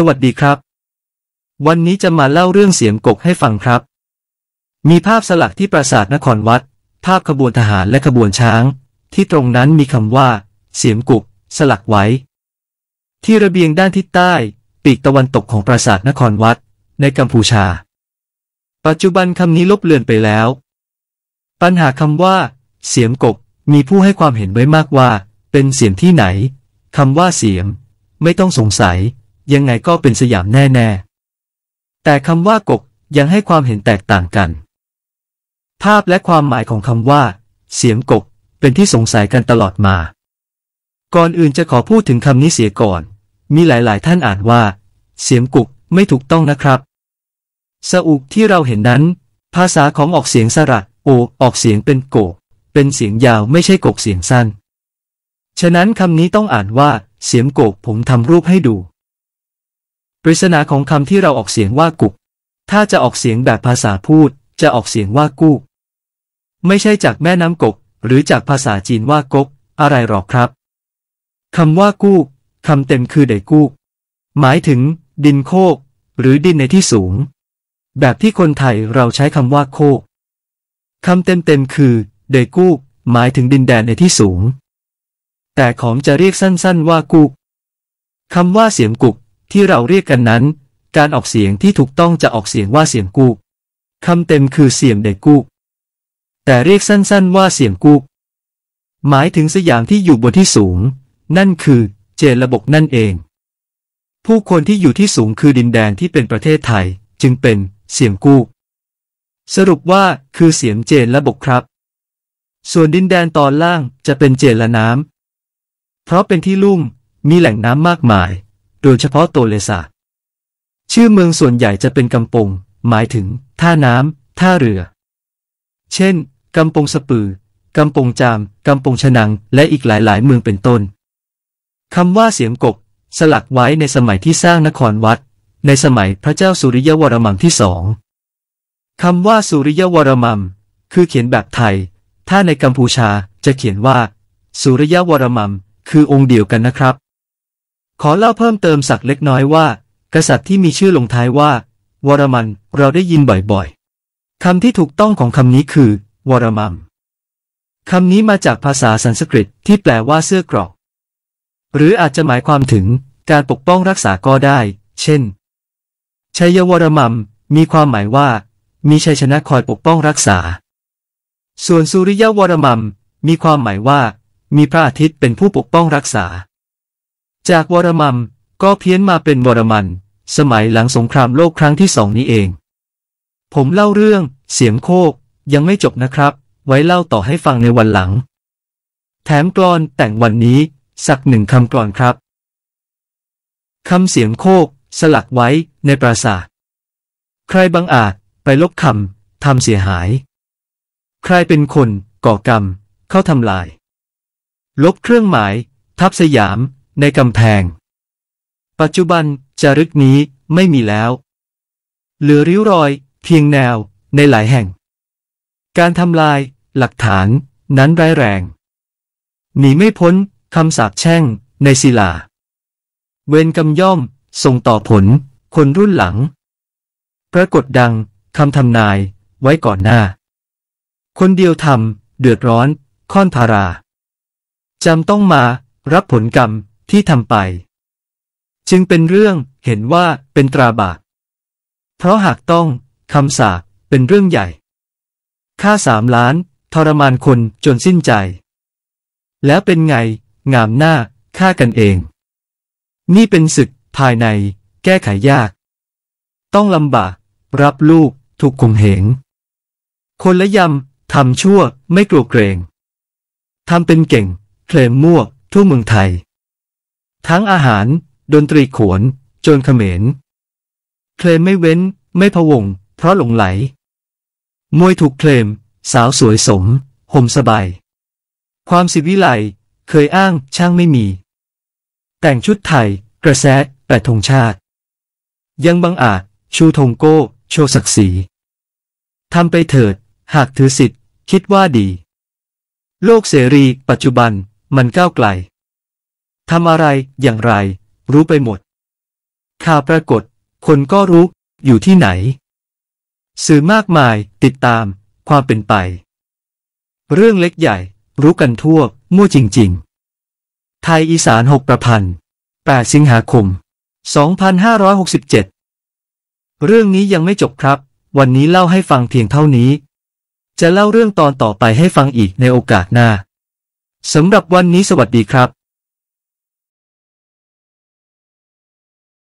สวัสดีครับ วันนี้จะมาเล่าเรื่องเสียงกกให้ฟังครับ มีภาพสลักที่ปราสาทนครวัด ภาพขบวนทหารและขบวนช้าง ที่ตรงนั้นมีคำว่า เสียงกกสลักไว้ ที่ระเบียงด้านทิศใต้ ปีกตะวันตกของปราสาทนครวัด ในกัมพูชา ปัจจุบันคำนี้ลบเลือนไปแล้ว ปัญหาคำว่า เสียงกกมีผู้ให้ความเห็นไว้มากว่า เป็นเสียงที่ไหนคำว่าเสียง ไม่ต้องสงสัยยังไงก็เป็นสยามแน่ ๆ แต่คำว่ากก ยังให้ความเห็นแตกต่างกัน ภาพและความหมายของคำว่า เสียงกก เป็นที่สงสัยกันตลอดมา ก่อนอื่นจะขอพูดถึงคำนี้เสียก่อน มีหลายๆ ท่านอ่านว่า เสียงกุกไม่ถูกต้องนะครับ สะอุกที่เราเห็นนั้น ภาษาของออกเสียงสระโอ ออกเสียงเป็นโก เป็นเสียงยาวไม่ใช่กกเสียงสั้น ฉะนั้นคำนี้ต้องอ่านว่าเสียงโกกผมทำรูปให้ดูปริศนาของคำที่เราออกเสียงว่ากุก ถ้าจะออกเสียงแบบภาษาพูด จะออกเสียงว่ากู้ไม่ใช่จากแม่น้ำกกหรือจากภาษาจีนว่ากก อะไรหรอกครับคำว่ากู้คำเต็มคือเดกู้หมายถึง ดินโคก หรือดินในที่สูง แบบที่คนไทยเราใช้คำว่าโคกคำเต็มเต็มคือเดกู้หมายถึงดินแดนในที่สูง แต่ของจะเรียกสั้นๆว่ากุกคำว่าเสียงกุกที่เราเรียกกันนั้น การออกเสียงที่ถูกต้องจะออกเสียงว่าเสียงกูกคำเต็มคือเสียงเด็กกูกแต่เรียกสั้นๆว่าเสียงกูกหมายถึงสยามที่อยู่บนที่สูง นั่นคือเจนระบบนั่นเอง ผู้คนที่อยู่ที่สูงคือดินแดนที่เป็นประเทศไทย จึงเป็นเสียงกูกสรุปว่าคือเสียงเจนระบบครับ ส่วนดินแดนตอนล่างจะเป็นเจนละน้ำเพราะเป็นที่ลุ่มมีแหล่งน้ำมากมายโดยเฉพาะโตเลซาชื่อเมืองส่วนใหญ่จะเป็นกำปง หมายถึงท่าน้ำท่าเรือ เช่นกำปงสปือกำปงจาม กำปงฉนัง และอีกหลายๆ เมืองเป็นต้นคำว่าเสียงกก สลักไว้ในสมัยที่สร้างนครวัด ในสมัยพระเจ้าสุริยวรมังที่สองคำว่าสุริยวรมังคือเขียนแบบไทย ถ้าในกัมพูชาจะเขียนว่า สุริยวรมังคือองค์เดียวกันนะครับขอเล่าเพิ่มเติมสักเล็กน้อยว่า กษัตริย์ที่มีชื่อลงท้ายว่า วรมัน เราได้ยินบ่อยๆคำที่ถูกต้องของคำนี้คือ วรมัมคำนี้มาจากภาษาสันสกฤตที่แปลว่าเสื้อกรอก หรืออาจจะหมายความถึงการปกป้องรักษาก็ได้ เช่นชัยวรมัมมีความหมายว่า มีชัยชนะคอยปกป้องรักษา ส่วนสุริยวรมัมมีความหมายว่า มีพระอาทิตย์เป็นผู้ปกป้องรักษาจากวรมัมก็เพี้ยนมาเป็นวรมัน สมัยหลังสงครามโลกครั้งที่สองนี้เอง ผมเล่าเรื่องเสียงโคก ยังไม่จบนะครับ ไว้เล่าต่อให้ฟังในวันหลัง แถมกรอนแต่งวันนี้ สักหนึ่งคำกรอนครับคำเสียงโคก สลักไว้ในปราสาท ใครบังอาจไปลบคำทำเสียหาย ใครเป็นคน ก่อกรรม เข้าทำลาย ลบเครื่องหมาย ทับสยามในกำแพง ปัจจุบันจารึกนี้ไม่มีแล้ว เหลือริ้วรอย เพียงแนว ในหลายแห่ง การทำลาย หลักฐาน นั้นร้ายแรงหนีไม่พ้นคำสาปแช่ง ในศิลา เวรกำย่อม ส่งต่อผล คนรุ่นหลัง ปรากฏดังคำทำนายไว้ก่อนหน้า คนเดียวทำเดือดร้อนค่อนพาราจำต้องมารับผลกรรมที่ทำไป จึงเป็นเรื่องเห็นว่าเป็นตราบาปเพราะหากต้องคำสาปเป็นเรื่องใหญ่ ค่าสามล้านทรมานคนจนสิ้นใจ แล้วเป็นไงงามหน้าฆ่ากันเอง นี่เป็นศึกภายในแก้ไขยาก ต้องลำบากรับลูกถูกคุมเหง คนละยำทำชั่วไม่กลัวเกรงทำเป็นเก่งเคลมมั่ว ทั่วเมืองไทยทั้งอาหาร ดนตรีขวนจนเขมรเคลมไม่เว้น ไม่พะวงเพราะหลงไหล มวยถูกเคลม สาวสวยสมห่มสบาย ความสิวิไลเคยอ้างช่างไม่มี แต่งชุดไทย กระแซะแปดธงชาติ ยังบังอาจ ชูธงโก้ โชว์ศักดิ์ศรีทำไปเถิด หากถือสิทธิ์ คิดว่าดี โลกเสรีปัจจุบันมันก้าวไกลทำอะไรอย่างไรรู้ไปหมด ข่าวปรากฏคนก็รู้อยู่ที่ไหน สื่อมากมายติดตามความเป็นไป เรื่องเล็กใหญ่รู้กันทั่วมั่วจริงๆ ไทยอีสานหกประพันธ์8สิงหาคม2567 เรื่องนี้ยังไม่จบครับ วันนี้เล่าให้ฟังเพียงเท่านี้ จะเล่าเรื่องตอนต่อไปให้ฟังอีกในโอกาสหน้าสำหรับวันนี้สวัสดีครับ